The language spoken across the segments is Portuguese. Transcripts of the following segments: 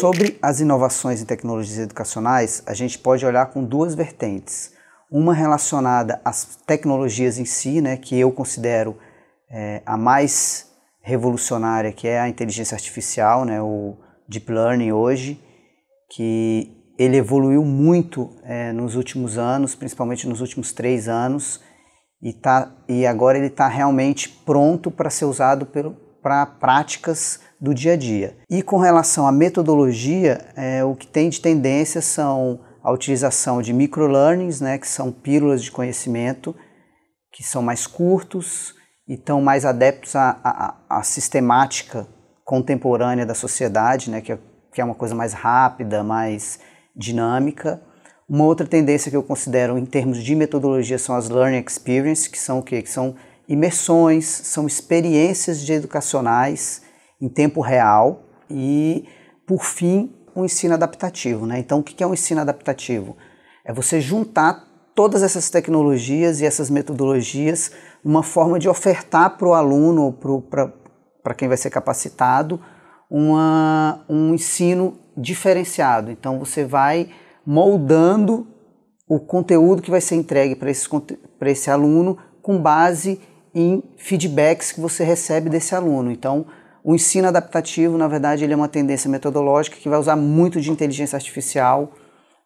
Sobre as inovações em tecnologias educacionais, a gente pode olhar com duas vertentes. Uma relacionada às tecnologias em si, né, que eu considero é, a mais revolucionária, que é a inteligência artificial, né, o deep learning hoje, que ele evoluiu muito é, nos últimos anos, principalmente nos últimos três anos, e, tá, e agora ele está realmente pronto para ser usado para práticas do dia a dia. E com relação à metodologia, é, o que tem de tendência são a utilização de microlearnings, né, que são pílulas de conhecimento, que são mais curtos e estão mais adeptos à, à, à sistemática contemporânea da sociedade, né, que, é, que é uma coisa mais rápida, mais dinâmica. Uma outra tendência que eu considero em termos de metodologia são as learning experiences, que são o quê? Que são imersões, são experiências educacionais em tempo real e, por fim, um ensino adaptativo. Né? Então, o que é um ensino adaptativo? É você juntar todas essas tecnologias e essas metodologias, uma forma de ofertar para o aluno, ou para quem vai ser capacitado, uma, um ensino diferenciado. Então, você vai moldando o conteúdo que vai ser entregue para esse, esse aluno com base em feedbacks que você recebe desse aluno. Então, o ensino adaptativo, na verdade, ele é uma tendência metodológica que vai usar muito de inteligência artificial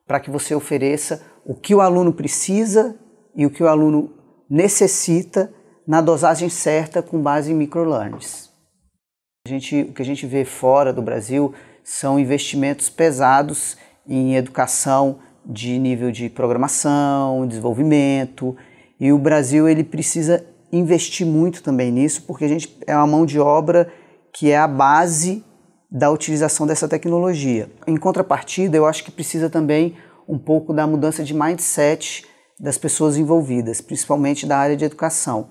para que você ofereça o que o aluno precisa e o que o aluno necessita na dosagem certa com base em microlearns. A gente, o que a gente vê fora do Brasil são investimentos pesados em educação de nível de programação, desenvolvimento, e o Brasil ele precisa investir muito também nisso, porque a gente é uma mão de obra que é a base da utilização dessa tecnologia. Em contrapartida, eu acho que precisa também um pouco da mudança de mindset das pessoas envolvidas, principalmente da área de educação,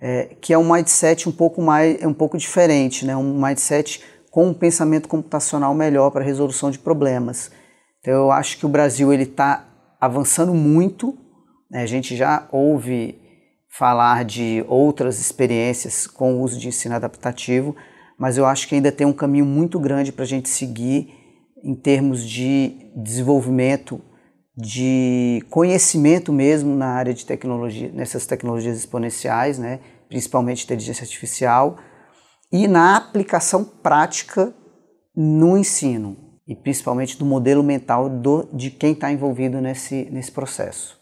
é, que é um mindset um pouco mais, é um pouco diferente, né? Um mindset com um pensamento computacional melhor para resolução de problemas. Então, eu acho que o Brasil ele está avançando muito. Né? A gente já ouve falar de outras experiências com o uso de ensino adaptativo, mas eu acho que ainda tem um caminho muito grande para a gente seguir em termos de desenvolvimento de conhecimento mesmo na área de tecnologia, nessas tecnologias exponenciais, né, principalmente inteligência artificial, e na aplicação prática no ensino, e principalmente do modelo mental do, de quem está envolvido nesse, nesse processo.